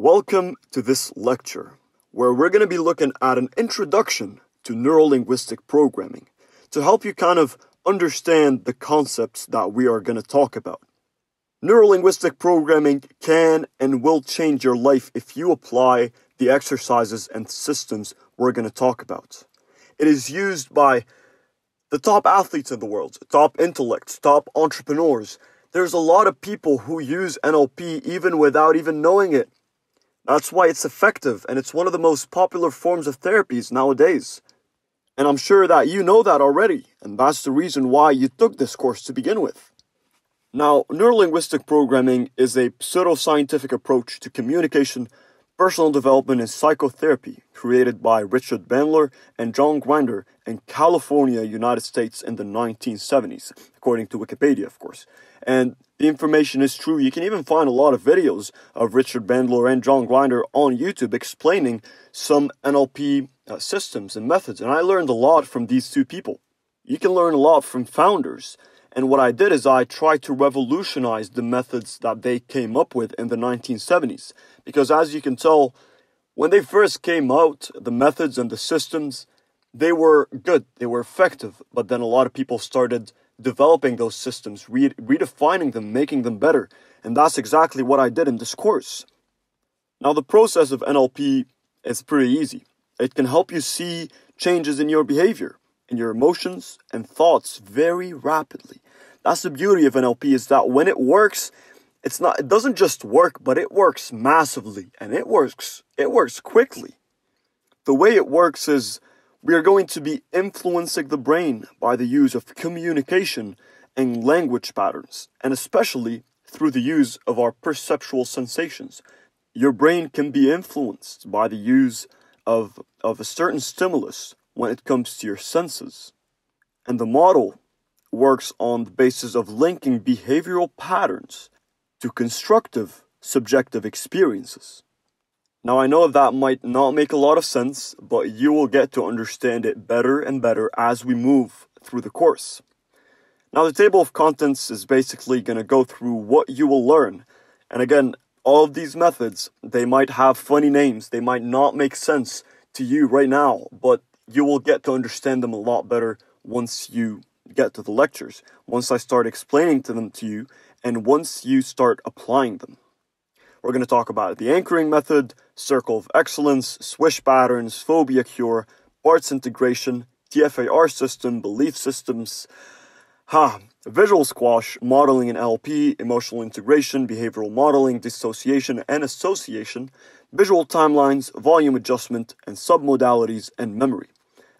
Welcome to this lecture, where we're going to be looking at an introduction to neurolinguistic programming to help you kind of understand the concepts that we are going to talk about. Neurolinguistic programming can and will change your life if you apply the exercises and systems we're going to talk about. It is used by the top athletes in the world, top intellects, top entrepreneurs. There's a lot of people who use NLP even without even knowing it that's why it's effective and it's one of the most popular forms of therapies nowadays. And I'm sure that you know that already, and that's the reason why you took this course to begin with. Now, neurolinguistic programming is a pseudoscientific approach to communication, personal development, and psychotherapy created by Richard Bandler and John Grinder in California, United States in the 1970s, according to Wikipedia, of course. And the information is true. You can even find a lot of videos of Richard Bandler and John Grinder on YouTube explaining some NLP uh, systems and methods. And I learned a lot from these two people. You can learn a lot from founders. And what I did is I tried to revolutionize the methods that they came up with in the 1970s. Because as you can tell, when they first came out, the methods and the systems, they were good, they were effective. But then a lot of people started developing those systems, re- redefining them, making them better. And that's exactly what I did in this course. Now, the process of NLP is pretty easy. It can help you see changes in your behavior, in your emotions, and thoughts very rapidly. That's the beauty of NLP is that when it works, it's not it doesn't just work, but it works massively and it works it works quickly. The way it works is we are going to be influencing the brain by the use of communication and language patterns, and especially through the use of our perceptual sensations. Your brain can be influenced by the use of, of a certain stimulus when it comes to your senses. And the model works on the basis of linking behavioral patterns to constructive subjective experiences. Now, I know that might not make a lot of sense, but you will get to understand it better and better as we move through the course. Now, the table of contents is basically going to go through what you will learn. And again, all of these methods, they might have funny names, they might not make sense to you right now, but you will get to understand them a lot better once you get to the lectures, once I start explaining to them to you, and once you start applying them. We're going to talk about the anchoring method, circle of excellence, swish patterns, phobia cure, parts integration, TFAR system, belief systems, ha, visual squash, modeling and LP, emotional integration, behavioral modeling, dissociation and association, visual timelines, volume adjustment, and submodalities and memory.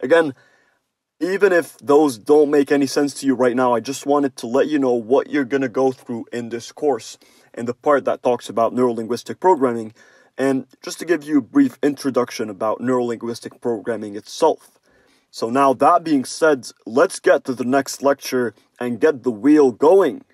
Again, even if those don't make any sense to you right now, I just wanted to let you know what you're going to go through in this course and the part that talks about neurolinguistic programming. And just to give you a brief introduction about neurolinguistic programming itself. So, now that being said, let's get to the next lecture and get the wheel going.